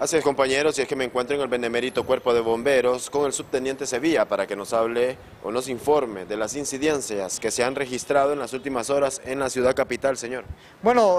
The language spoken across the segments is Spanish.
Así compañeros, y es que me encuentro en el Benemérito Cuerpo de Bomberos con el subteniente Sevilla para que nos hable o nos informe de las incidencias que se han registrado en las últimas horas en la ciudad capital, señor. Bueno,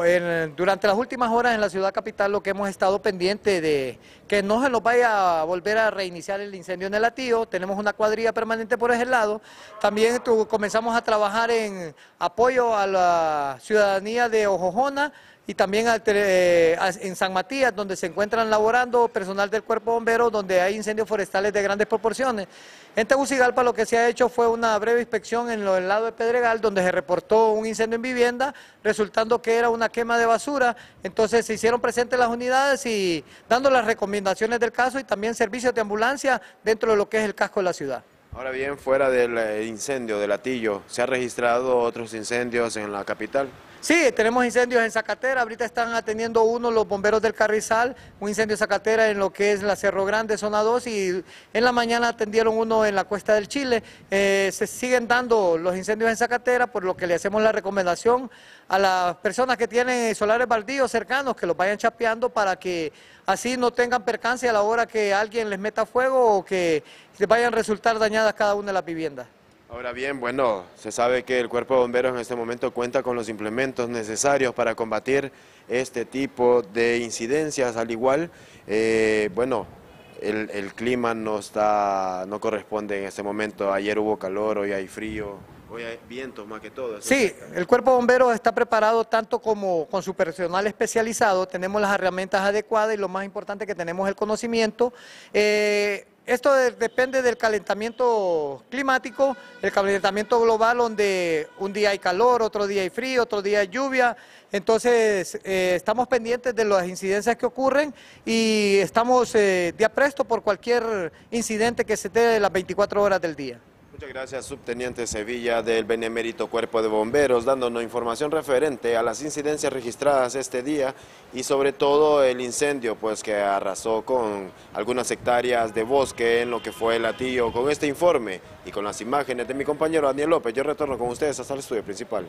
durante las últimas horas en la ciudad capital lo que hemos estado pendiente de que no se nos vaya a volver a reiniciar el incendio en el latío, tenemos una cuadrilla permanente por ese lado, también comenzamos a trabajar en apoyo a la ciudadanía de Ojojona y también eh, en San Matías, donde se encuentran laboratorios personal del cuerpo bombero donde hay incendios forestales de grandes proporciones. En Tegucigalpa lo que se ha hecho fue una breve inspección en el lado de Pedregal donde se reportó un incendio en vivienda resultando que era una quema de basura. Entonces se hicieron presentes las unidades y dando las recomendaciones del caso y también servicios de ambulancia dentro de lo que es el casco de la ciudad. Ahora bien, fuera del eh, incendio de Latillo, ¿se han registrado otros incendios en la capital? Sí, tenemos incendios en Zacatera, ahorita están atendiendo uno los bomberos del Carrizal, un incendio en Zacatera en lo que es la Cerro Grande, zona 2, y en la mañana atendieron uno en la Cuesta del Chile. Eh, se siguen dando los incendios en Zacatera, por lo que le hacemos la recomendación a las personas que tienen solares baldíos cercanos, que los vayan chapeando para que así no tengan percance a la hora que alguien les meta fuego o que les vayan a resultar dañadas cada una de las viviendas. Ahora bien, bueno, se sabe que el Cuerpo de Bomberos en este momento cuenta con los implementos necesarios para combatir este tipo de incidencias, al igual, eh, bueno, el, clima no, está, no corresponde en este momento, ayer hubo calor, hoy hay frío. Hoy hay vientos más que todo. Sí, el cuerpo de bomberos está preparado tanto como con su personal especializado, tenemos las herramientas adecuadas y lo más importante que tenemos el conocimiento. Eh, esto depende del calentamiento climático, el calentamiento global donde un día hay calor, otro día hay frío, otro día hay lluvia. Entonces eh, estamos pendientes de las incidencias que ocurren y estamos eh, de apresto por cualquier incidente que se dé las 24 horas del día. Muchas gracias, subteniente Sevilla del Benemérito Cuerpo de Bomberos, dándonos información referente a las incidencias registradas este día y sobre todo el incendio pues que arrasó con algunas hectáreas de bosque en lo que fue el latío Con este informe y con las imágenes de mi compañero Daniel López, yo retorno con ustedes hasta el estudio principal.